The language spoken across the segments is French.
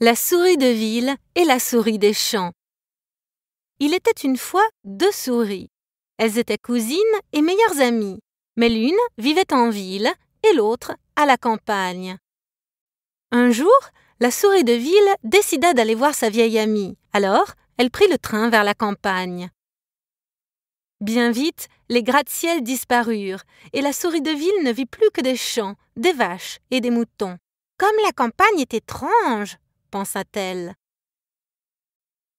La souris de ville et la souris des champs. Il était une fois deux souris. Elles étaient cousines et meilleures amies, mais l'une vivait en ville et l'autre à la campagne. Un jour, la souris de ville décida d'aller voir sa vieille amie, alors elle prit le train vers la campagne. Bien vite, les gratte-ciels disparurent et la souris de ville ne vit plus que des champs, des vaches et des moutons. Comme la campagne est étrange, pensa-t-elle.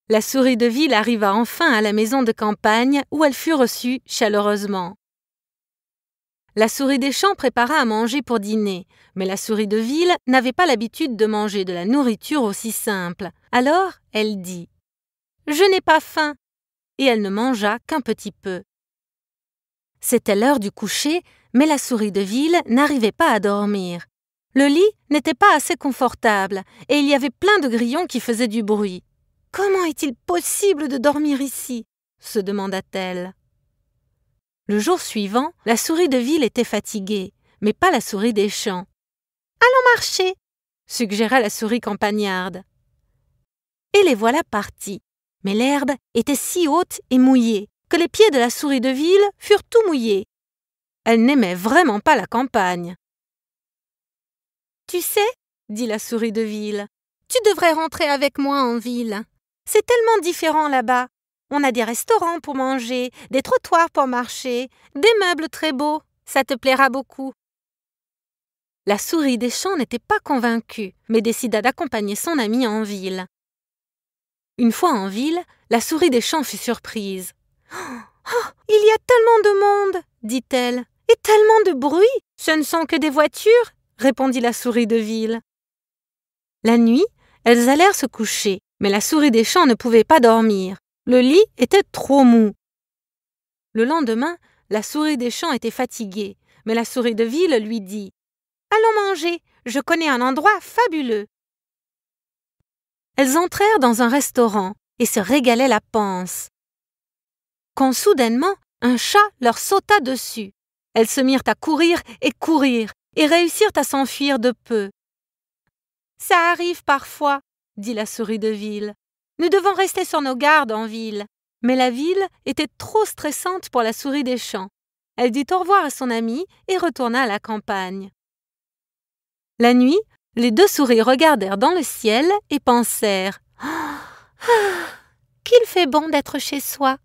La souris de ville arriva enfin à la maison de campagne où elle fut reçue chaleureusement. La souris des champs prépara à manger pour dîner, mais la souris de ville n'avait pas l'habitude de manger de la nourriture aussi simple. Alors elle dit Je n'ai pas faim et elle ne mangea qu'un petit peu. C'était l'heure du coucher, mais la souris de ville n'arrivait pas à dormir. Le lit n'était pas assez confortable et il y avait plein de grillons qui faisaient du bruit. Comment est-il possible de dormir ici se demanda-t-elle. Le jour suivant, la souris de ville était fatiguée, mais pas la souris des champs. Allons marcher suggéra la souris campagnarde. Et les voilà partis. Mais l'herbe était si haute et mouillée que les pieds de la souris de ville furent tout mouillés. Elle n'aimait vraiment pas la campagne. Tu sais, dit la souris de ville, tu devrais rentrer avec moi en ville. C'est tellement différent là-bas. On a des restaurants pour manger, des trottoirs pour marcher, des meubles très beaux. Ça te plaira beaucoup. La souris des champs n'était pas convaincue, mais décida d'accompagner son amie en ville. Une fois en ville, la souris des champs fut surprise. Oh, il y a tellement de monde, dit-elle, et tellement de bruit. Ce ne sont que des voitures répondit la souris de ville. La nuit, elles allèrent se coucher, mais la souris des champs ne pouvait pas dormir. Le lit était trop mou. Le lendemain, la souris des champs était fatiguée, mais la souris de ville lui dit Allons manger, je connais un endroit fabuleux. Elles entrèrent dans un restaurant et se régalaient la panse. Quand soudainement, un chat leur sauta dessus. Elles se mirent à courir et courir, et réussirent à s'enfuir de peu. Ça arrive parfois, dit la souris de ville. Nous devons rester sur nos gardes en ville. Mais la ville était trop stressante pour la souris des champs. Elle dit au revoir à son amie et retourna à la campagne. La nuit, les deux souris regardèrent dans le ciel et pensèrent ah, qu'il fait bon d'être chez soi.